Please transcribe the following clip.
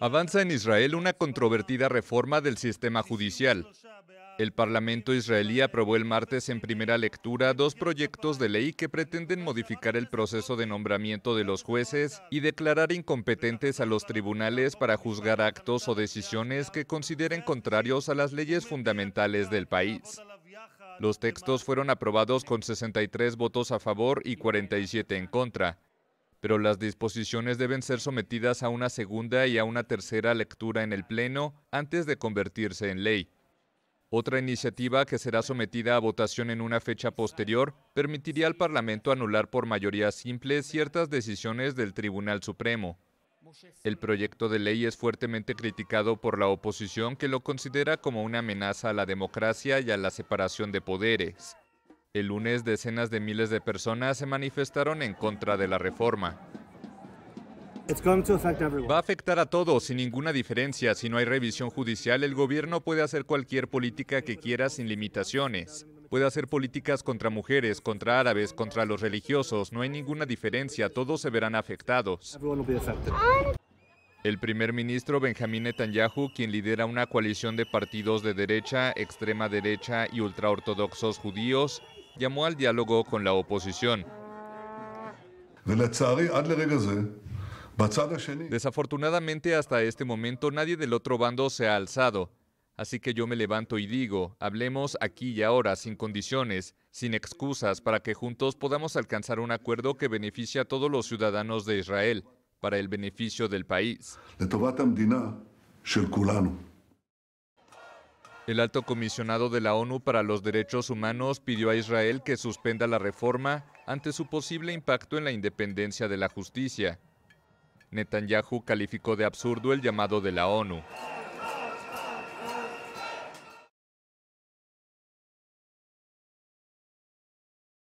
Avanza en Israel una controvertida reforma del sistema judicial. El Parlamento israelí aprobó el martes en primera lectura dos proyectos de ley que pretenden modificar el proceso de nombramiento de los jueces y declarar incompetentes a los tribunales para juzgar actos o decisiones que consideren contrarios a las leyes fundamentales del país. Los textos fueron aprobados con 63 votos a favor y 47 en contra pero las disposiciones deben ser sometidas a una segunda y a una tercera lectura en el Pleno antes de convertirse en ley. Otra iniciativa que será sometida a votación en una fecha posterior permitiría al Parlamento anular por mayoría simple ciertas decisiones del Tribunal Supremo. El proyecto de ley es fuertemente criticado por la oposición que lo considera como una amenaza a la democracia y a la separación de poderes. El lunes decenas de miles de personas se manifestaron en contra de la reforma. Va a afectar a todos sin ninguna diferencia. Si no hay revisión judicial, el gobierno puede hacer cualquier política que quiera sin limitaciones. Puede hacer políticas contra mujeres, contra árabes, contra los religiosos. No hay ninguna diferencia. Todos se verán afectados. El primer ministro Benjamín Netanyahu, quien lidera una coalición de partidos de derecha, extrema derecha y ultraortodoxos judíos, llamó al diálogo con la oposición. ¿eh? Desafortunadamente hasta este momento nadie del otro bando se ha alzado. Así que yo me levanto y digo, hablemos aquí y ahora, sin condiciones, sin excusas, para que juntos podamos alcanzar un acuerdo que beneficie a todos los ciudadanos de Israel, para el beneficio del país. El alto comisionado de la ONU para los Derechos Humanos pidió a Israel que suspenda la reforma ante su posible impacto en la independencia de la justicia. Netanyahu calificó de absurdo el llamado de la ONU.